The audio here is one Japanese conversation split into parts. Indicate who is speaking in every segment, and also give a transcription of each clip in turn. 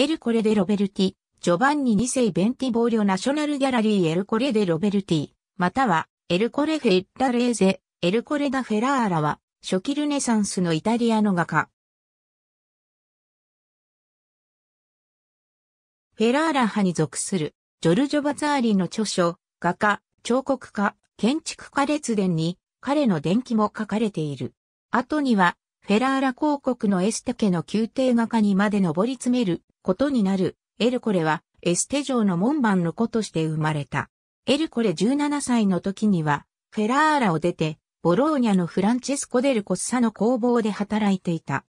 Speaker 1: エルコレデ・ロベルティ、ジョバンニ2世ベンティボーリョナショナルギャラリーエルコレデ・ロベルティ、または、エルコレフェッラレーゼ、エルコレダフェラーラは、初期ルネサンスのイタリアの画家。フェラーラ派に属する、ジョルジョ・バザーリの著書、画家、彫刻家、建築家列伝に、彼の伝記も書かれている。後には、フェラーラ広告のエステ家の宮廷画家にまで上り詰めることになる、エルコレはエステ城の門番の子として生まれた。エルコレ17歳の時には、フェラーラを出て、ボローニャのフランチェスコ・デル・コッサの工房で働いていた。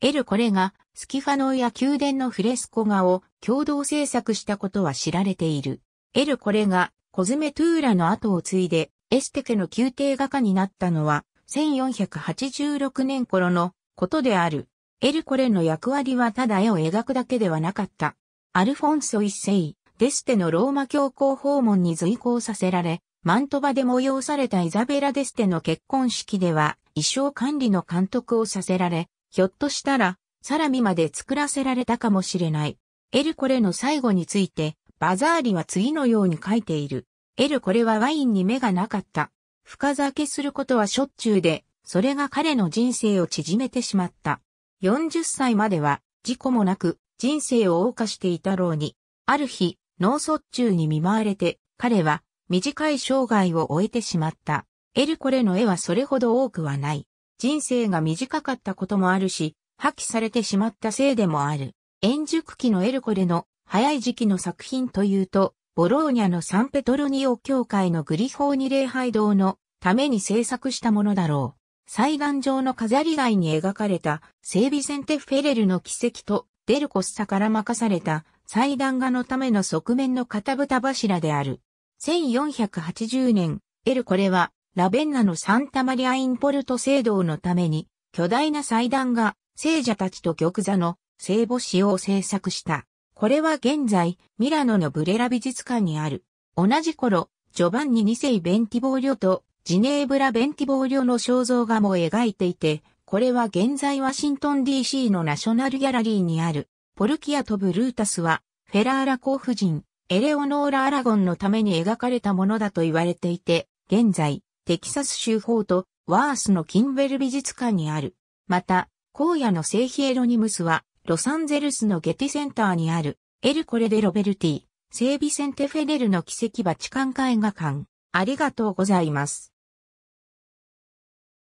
Speaker 1: エルコレがスキファノーや宮殿のフレスコ画を共同制作したことは知られている。エルコレがコズメトゥーラの後を継いでエステ家の宮廷画家になったのは1486年頃のことである。エルコレの役割はただ絵を描くだけではなかった。アルフォンソ一世、デステのローマ教皇訪問に随行させられ、マントバで催されたイザベラ・デステの結婚式では、衣装管理の監督をさせられ、ひょっとしたら、サラミまで作らせられたかもしれない。エルコレの最後について、バザーリは次のように書いている。エルコレはワインに目がなかった。深酒することはしょっちゅうで、それが彼の人生を縮めてしまった。40歳までは、事故もなく、人生を謳歌していたろうに、ある日、脳卒中に見舞われて、彼は、短い生涯を終えてしまった。エルコレの絵はそれほど多くはない。人生が短かったこともあるし、破棄されてしまったせいでもある。円熟期のエルコレの早い時期の作品というと、ボローニャのサンペトロニオ教会のグリホーニ礼拝堂のために制作したものだろう。祭壇上の飾り台に描かれた聖ビセンテ・フェレルの奇跡とデルコスサから任された祭壇画のための側面の片蓋柱である。1480年、エルコレはラベンナのサンタマリア・インポルト聖堂のために巨大な祭壇が聖者たちと玉座の聖母子を制作した。これは現在、ミラノのブレラ美術館にある。同じ頃、ジョバンニ2世ベンティボーリョとジネーブラベンティボーリョの肖像画も描いていて、これは現在ワシントン DC のナショナルギャラリーにある、ポルキアとブルータスは、フェラーラ公夫人、エレオノーラ・アラゴンのために描かれたものだと言われていて、現在、テキサス州法とワースのキンベル美術館にある。また、荒野の聖ヒエロニムスは、ロサンゼルスのゲティセンターにある、エルコレデ・ロベルティ、セービセンテ・フェネルの奇跡バチカン絵画館。ありがとうございます。